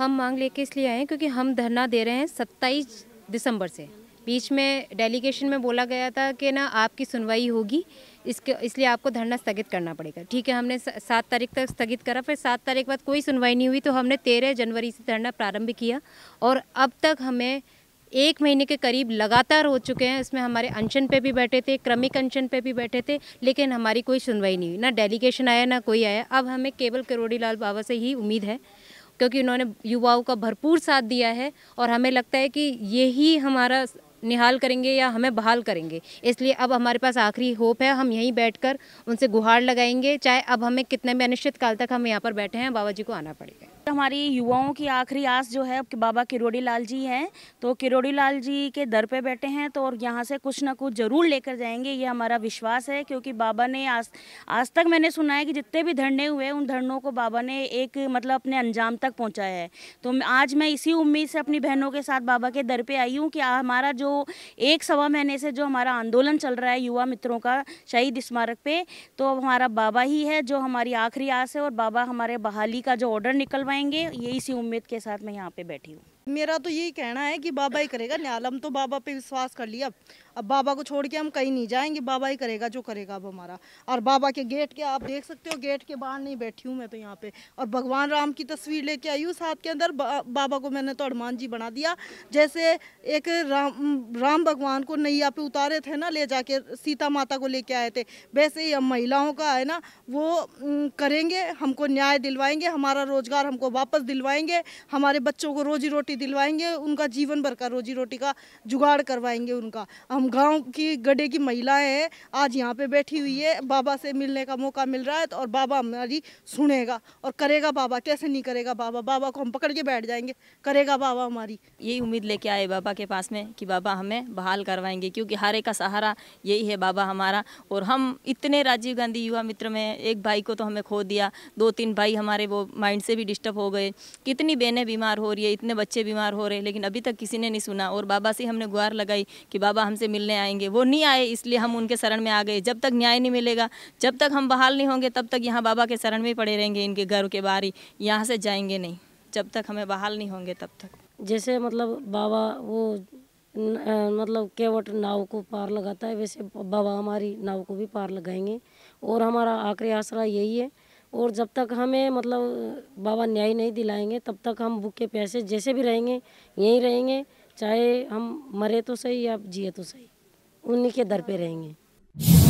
हम मांग लेके इसलिए आए हैं क्योंकि हम धरना दे रहे हैं सत्ताईस दिसंबर से बीच में डेलीगेशन में बोला गया था कि ना आपकी सुनवाई होगी इसके इसलिए आपको धरना स्थगित करना पड़ेगा ठीक है हमने सात तारीख तक स्थगित करा फिर सात तारीख बाद कोई सुनवाई नहीं हुई तो हमने तेरह जनवरी से धरना प्रारंभ किया और अब तक हमें एक महीने के करीब लगातार हो चुके हैं इसमें हमारे अनशन पे भी बैठे थे क्रमिक अनशन पे भी बैठे थे लेकिन हमारी कोई सुनवाई नहीं हुई ना डेलीगेशन आया ना कोई आया अब हमें केवल करोड़ी लाल बाबा से ही उम्मीद है क्योंकि उन्होंने युवाओं का भरपूर साथ दिया है और हमें लगता है कि यही हमारा निहाल करेंगे या हमें बहाल करेंगे इसलिए अब हमारे पास आखिरी होप है हम यहीं बैठकर उनसे गुहार लगाएंगे चाहे अब हमें कितने भी अनिश्चित काल तक हम यहाँ पर बैठे हैं बाबा जी को आना पड़ेगा हमारी युवाओं की आखिरी आस जो है कि बाबा किरोड़ी लाल जी हैं तो किरोड़ी लाल जी के दर पे बैठे हैं तो और यहाँ से कुछ ना कुछ ज़रूर लेकर जाएंगे ये हमारा विश्वास है क्योंकि बाबा ने आज आज तक मैंने सुना है कि जितने भी धरने हुए उन धरनों को बाबा ने एक मतलब अपने अंजाम तक पहुँचाया है तो आज मैं इसी उम्मीद से अपनी बहनों के साथ बाबा के दर पर आई हूँ कि हमारा जो एक सवा महीने से जो हमारा आंदोलन चल रहा है युवा मित्रों का शहीद स्मारक पर तो हमारा बाबा ही है जो हमारी आखिरी आस है और बाबा हमारे बहाली का जो ऑर्डर निकलवा करवाएंगे यही सी उम्मीद के साथ मैं यहाँ पे बैठी हूँ मेरा तो यही कहना है कि बाबा ही करेगा न्याल हम तो बाबा पे विश्वास कर लिया अब बाबा को छोड़ के हम कहीं नहीं जाएंगे बाबा ही करेगा जो करेगा अब हमारा और बाबा के गेट के आप देख सकते हो गेट के बाहर नहीं बैठी हूँ मैं तो यहाँ पे और भगवान राम की तस्वीर लेके आई हूँ साथ के अंदर बा, बाबा को मैंने तो हनुमान जी बना दिया जैसे एक राम राम भगवान को नैया पे उतारे थे ना ले जाके सीता माता को लेके आए थे वैसे ही महिलाओं का है ना वो करेंगे हमको न्याय दिलवाएंगे हमारा रोजगार हमको वापस दिलवाएंगे हमारे बच्चों को रोजी रोटी दिलवाएंगे उनका जीवन भर का रोजी रोटी का जुगाड़ करवाएंगे उनका हम गांव की गड्ढे की महिलाएं हैं आज यहां पे बैठी हुई है बाबा से मिलने का मौका मिल रहा है तो और बाबा हमारी सुनेगा और करेगा बाबा कैसे नहीं करेगा बाबा बाबा को हम पकड़ के बैठ जाएंगे करेगा बाबा हमारी यही उम्मीद लेके आए बाबा के पास में कि बाबा हमें बहाल करवाएंगे क्योंकि हारे का सहारा यही है बाबा हमारा और हम इतने राजीव गांधी युवा मित्र में एक भाई को तो हमें खो दिया दो तीन भाई हमारे वो माइंड से भी डिस्टर्ब हो गए कितनी बहनें बीमार हो रही है इतने बच्चे बीमार हो रहे लेकिन अभी तक किसी ने नहीं सुना और बाबा से हमने गुहार लगाई कि बाबा हमसे मिलने आएंगे वो नहीं आए इसलिए हम उनके शरण में आ गए जब तक न्याय नहीं मिलेगा जब तक हम बहाल नहीं होंगे तब तक यहाँ बाबा के शरण में पड़े रहेंगे इनके घर के बाहर ही यहाँ से जाएंगे नहीं जब तक हमें बहाल नहीं होंगे तब तक जैसे मतलब बाबा वो न, मतलब केवट नाव को पार लगाता है वैसे बाबा हमारी नाव को भी पार लगाएंगे और हमारा आखिरी आसरा यही है और जब तक हमें मतलब बाबा न्याय नहीं दिलाएंगे तब तक हम भूखे प्यासे जैसे भी रहेंगे यहीं रहेंगे चाहे हम मरे तो सही या जिए तो सही उन्हीं के दर पे रहेंगे